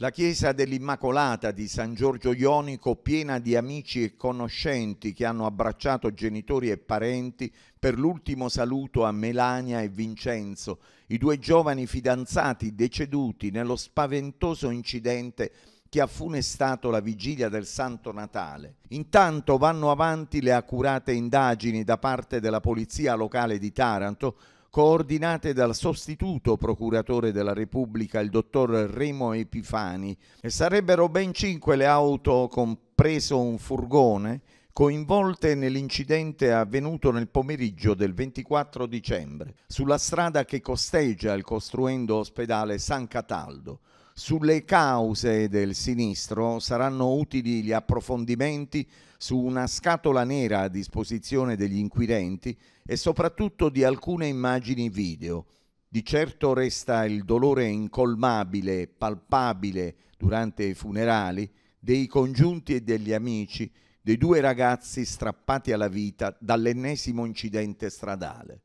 La chiesa dell'Immacolata di San Giorgio Ionico, piena di amici e conoscenti che hanno abbracciato genitori e parenti per l'ultimo saluto a Melania e Vincenzo, i due giovani fidanzati deceduti nello spaventoso incidente che ha funestato la vigilia del Santo Natale. Intanto vanno avanti le accurate indagini da parte della Polizia locale di Taranto coordinate dal sostituto procuratore della Repubblica, il dottor Remo Epifani. E sarebbero ben cinque le auto, compreso un furgone, coinvolte nell'incidente avvenuto nel pomeriggio del 24 dicembre sulla strada che costeggia il costruendo ospedale San Cataldo. Sulle cause del sinistro saranno utili gli approfondimenti su una scatola nera a disposizione degli inquirenti e soprattutto di alcune immagini video. Di certo resta il dolore incolmabile, palpabile durante i funerali dei congiunti e degli amici dei due ragazzi strappati alla vita dall'ennesimo incidente stradale.